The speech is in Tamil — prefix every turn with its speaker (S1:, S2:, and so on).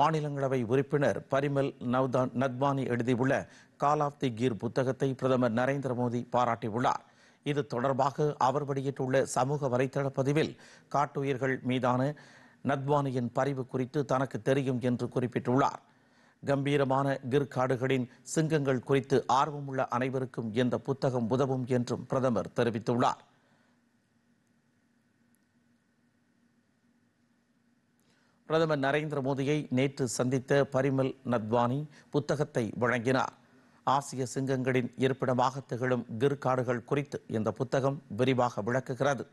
S1: மாநிலங்களவை உறுப்பினர் பரிமல் நவ்தான் நத்வானி எழுதியுள்ள கால் ஆஃப் தி கீர் புத்தகத்தை பிரதமர் நரேந்திர மோடி பாராட்டியுள்ளார் இது தொடர்பாக அவர் வெளியிட்டுள்ள சமூக வலைதள பதிவில் காட்டுயிர்கள் மீதான நத்வானியின் பரிவு குறித்து தனக்கு தெரியும் என்று குறிப்பிட்டுள்ளார் கம்பீரமான கிர் காடுகளின் சிங்கங்கள் குறித்து ஆர்வமுள்ள அனைவருக்கும் இந்த புத்தகம் உதவும் என்றும் பிரதமர் தெரிவித்துள்ளார் பிரதமர் நரேந்திர மோடியை நேற்று சந்தித்த பரிமல் நத்வானி புத்தகத்தை வழங்கினார் ஆசிய சிங்கங்களின் இருப்பிடமாக திகழும் கிர்காடுகள் குறித்து இந்த புத்தகம் விரிவாக விளக்குகிறது